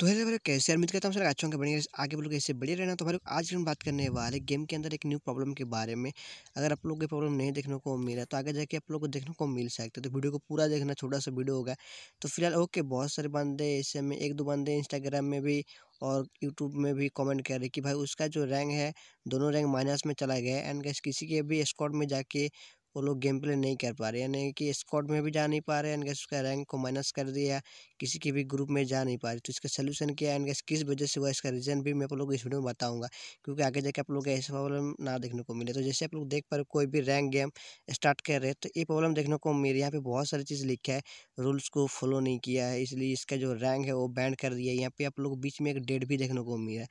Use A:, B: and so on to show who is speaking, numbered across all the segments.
A: तो हेलो भाई कैसे अमित उम्मीद करता हूँ सर अच्छों के बढ़िया आगे बोलो ऐसे बढ़िया रहना तो भाई आज हम बात करने वाले गेम के अंदर एक न्यू प्रॉब्लम के बारे में अगर आप लोग को प्रॉब्लम नहीं देखने को मिला तो आगे जाके आप लोग को देखने को मिल सकता है तो वीडियो को पूरा देखना छोटा सा वीडियो होगा तो फिलहाल ओके बहुत सारे बंदे ऐसे में एक दो बंदे इंस्टाग्राम में भी और यूट्यूब में भी कमेंट कर रहे कि भाई उसका जो रैंक है दोनों रैंक माइनस में चला गया एंड किसी के भी स्कॉट में जाके वो लोग गेम प्ले नहीं कर पा रहे यानी कि स्कॉट में भी जा नहीं पा रहे यानी उसका रैंक को माइनस कर दिया किसी के भी ग्रुप में जा नहीं पा रही तो इसका सोल्यूशन क्या है यानी किस वजह से हुआ इसका रीज़न भी मैं आप लोग इस वीडियो में बताऊँगा क्योंकि आगे जाके आप लोग को ऐसा प्रॉब्लम ना देखने को मिले तो जैसे आप लोग देख पा रहे कोई भी रैंक गेम स्टार्ट कर रहे तो ये प्रॉब्लम देखने को मिली है यहाँ पर बहुत सारी चीज़ लिखा है रूल्स को फॉलो नहीं किया है इसलिए इसका जो रैंक है वो बैंड कर दिया है यहाँ पे आप लोग बीच में एक डेट भी देखने को मिला है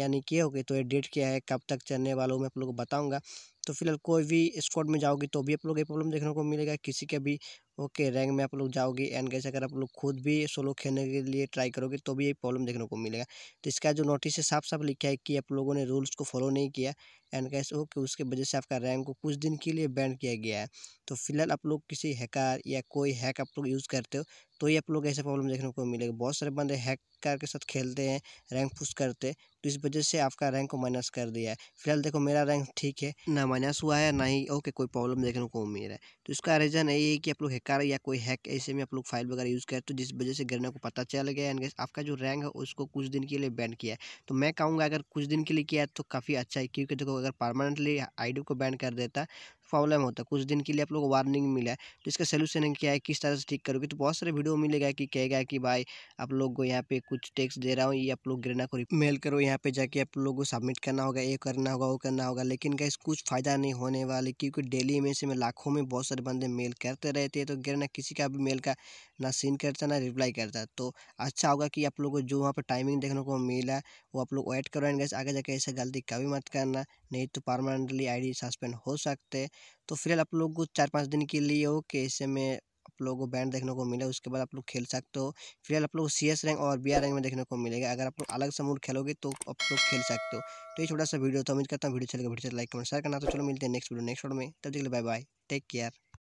A: यानी कि हो तो ये डेट क्या है कब तक चलने वाला में मैं आप लोग को बताऊँगा तो फिलहाल कोई भी स्क्वाड में जाओगे तो भी आप लोग ये प्रॉब्लम देखने को मिलेगा किसी का भी ओके रैंक में आप लोग जाओगे एंड कैसे अगर आप लोग खुद भी सोलो खेलने के लिए ट्राई करोगे तो भी ये प्रॉब्लम देखने को मिलेगा तो इसका जो नोटिस है साफ साफ लिखा है कि आप लोगों ने रूल्स को फॉलो नहीं किया एंड कैसे हो कि उसके वजह से आपका रैंक को कुछ दिन के लिए बैन किया गया है तो फिलहाल आप लोग किसी हैकर या कोई हैक आप लोग यूज़ करते हो तो ही आप लोग ऐसे प्रॉब्लम देखने को मिलेगा बहुत सारे बंदे हैकर के साथ खेलते हैं रैंक पुश करते तो इस वजह से आपका रैंक को माइनस कर दिया है फिलहाल देखो मेरा रैंक ठीक है ना माइनस हुआ है ना ही ओके कोई प्रॉब्लम देखने को मिल रहा है तो इसका रीज़न यही है कि आप लोग हैकर या कोई हैक ऐसे में आप लोग फाइल वगैरह यूज़ करें तो जिस वजह से गरना को पता चल गया एंड आपका जो रैंक है उसको कुछ दिन के लिए बैन किया है तो मैं कहूँगा अगर कुछ दिन के लिए किया तो काफ़ी अच्छा है क्योंकि देखो अगर परमानेंटली आई को बैन कर देता प्रॉब्लम होता है कुछ दिन के लिए आप लोग को वार्निंग मिला है तो इसका सोल्यूशन क्या है किस तरह से ठीक करोगे तो बहुत सारे वीडियो मिलेगा कि कहेगा कि भाई आप लोग को यहाँ पे कुछ टेक्स दे रहा हूँ ये आप लोग गिरना को मेल करो यहाँ पे जाके आप लोग को सबमिट करना होगा ये करना होगा वो करना होगा लेकिन क्या कुछ फ़ायदा नहीं होने वाले क्योंकि डेली में से लाखों में बहुत सारे बंदे मेल करते रहते हैं तो गिरना किसी का भी मेल का ना सीन करता ना रिप्लाई करता तो अच्छा होगा कि आप लोग को जो वहाँ पर टाइमिंग देखने को मिला वो आप लोग वेट करो एंड गैस आगे जाके ऐसा गलती कभी मत करना नहीं तो परमानेंटली आईडी सस्पेंड हो सकते हैं तो फिलहाल आप लोग को चार पाँच दिन के लिए हो कि ऐसे में आप लोगों को बैंड देखने को मिले उसके बाद आप लोग खेल सकते हो फिलहाल आप लोग सी एस रैंक और बी आर रैंक में देखने को मिलेगा अगर आप लोग अलग से मूड खेलोगे तो आप लोग खेल सकते हो तो ये छोटा सा वीडियो था उम्मीद करता हूँ वीडियो चलेगा अच्छा वीडियो लाइक कमेंट शेयर करना तो चलो मिलते हैं नेक्स्ट वीडियो नेक्स्ट वीडियो में तब तक बाय बाय टेक केयर